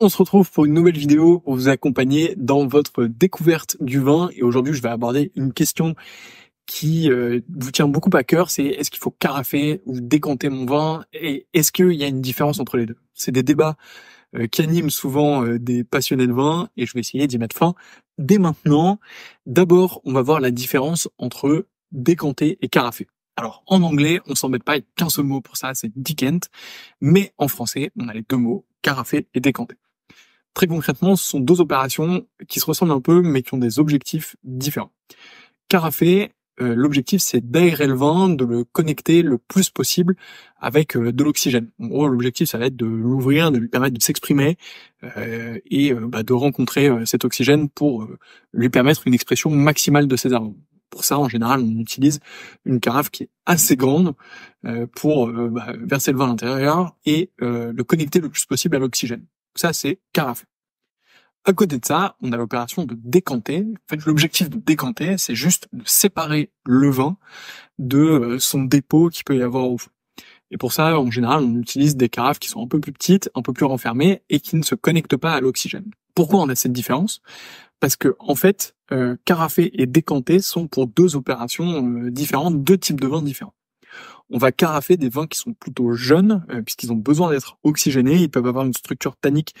On se retrouve pour une nouvelle vidéo pour vous accompagner dans votre découverte du vin. Et aujourd'hui, je vais aborder une question qui euh, vous tient beaucoup à cœur. C'est est-ce qu'il faut carafer ou décanter mon vin Et est-ce qu'il y a une différence entre les deux C'est des débats euh, qui animent souvent euh, des passionnés de vin et je vais essayer d'y mettre fin dès maintenant. D'abord, on va voir la différence entre décanter et carafer. Alors, en anglais, on s'embête pas avec qu'un seul mot pour ça, c'est decant. Mais en français, on a les deux mots, carafer et décanter. Très concrètement, ce sont deux opérations qui se ressemblent un peu, mais qui ont des objectifs différents. Carafe, euh, l'objectif, c'est d'aérer le vin, de le connecter le plus possible avec euh, de l'oxygène. En gros, l'objectif, ça va être de l'ouvrir, de lui permettre de s'exprimer euh, et bah, de rencontrer cet oxygène pour lui permettre une expression maximale de ses arômes. Pour ça, en général, on utilise une carafe qui est assez grande pour bah, verser le vin à l'intérieur et le connecter le plus possible à l'oxygène. Ça, c'est carafe. À côté de ça, on a l'opération de décanter. En fait, l'objectif de décanter, c'est juste de séparer le vin de euh, son dépôt qui peut y avoir au fond. Et pour ça, en général, on utilise des carafes qui sont un peu plus petites, un peu plus renfermées et qui ne se connectent pas à l'oxygène. Pourquoi on a cette différence Parce que en fait, euh, et décanter sont pour deux opérations euh, différentes, deux types de vins différents on va carafer des vins qui sont plutôt jeunes, euh, puisqu'ils ont besoin d'être oxygénés, ils peuvent avoir une structure tannique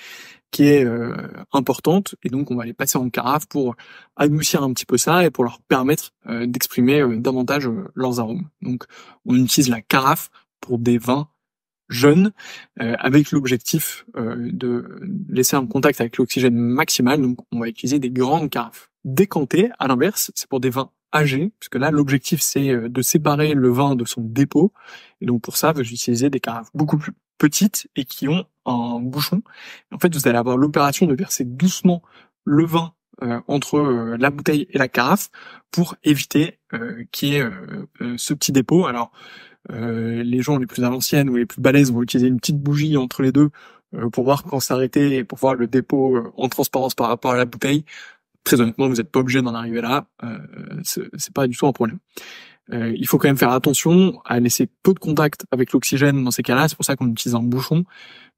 qui est euh, importante, et donc on va les passer en carafe pour adoucir un petit peu ça et pour leur permettre euh, d'exprimer davantage leurs arômes. Donc on utilise la carafe pour des vins jeunes, avec l'objectif de laisser un contact avec l'oxygène maximal, donc on va utiliser des grandes carafes. décantées, à l'inverse, c'est pour des vins parce que là l'objectif c'est euh, de séparer le vin de son dépôt. Et donc pour ça, vous bah, utilisez des carafes beaucoup plus petites et qui ont un bouchon. En fait, vous allez avoir l'opération de verser doucement le vin euh, entre euh, la bouteille et la carafe pour éviter euh, qu'il y ait ce petit dépôt. Alors les gens les plus anciennes ou les plus balèzes vont utiliser une petite bougie entre les deux pour voir quand s'arrêter et pour voir le dépôt en transparence par rapport à la bouteille très honnêtement, vous n'êtes pas obligé d'en arriver là. Euh, c'est pas du tout un problème. Euh, il faut quand même faire attention à laisser peu de contact avec l'oxygène dans ces cas-là. C'est pour ça qu'on utilise un bouchon,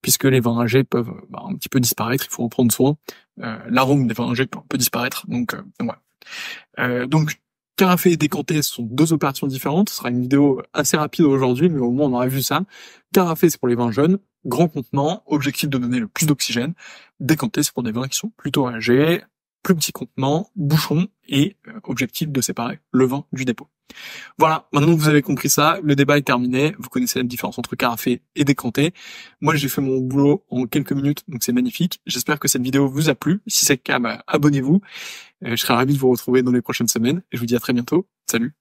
puisque les vins âgés peuvent bah, un petit peu disparaître. Il faut en prendre soin. Euh, l'arôme des vins âgés peut, disparaître. Donc, euh, donc voilà. donc Carafé et décanté sont deux opérations différentes. Ce sera une vidéo assez rapide aujourd'hui, mais au moins on aura vu ça. Carafé, c'est pour les vins jeunes, grand contenant, objectif de donner le plus d'oxygène. Décanté, c'est pour des vins qui sont plutôt âgés, plus petit contenant, bouchon et euh, objectif de séparer le vin du dépôt. Voilà, maintenant que vous avez compris ça, le débat est terminé, vous connaissez la différence entre carafé et décanté. Moi j'ai fait mon boulot en quelques minutes, donc c'est magnifique. J'espère que cette vidéo vous a plu. Si c'est le cas, bah, abonnez-vous. Euh, je serai ravi de vous retrouver dans les prochaines semaines. Je vous dis à très bientôt. Salut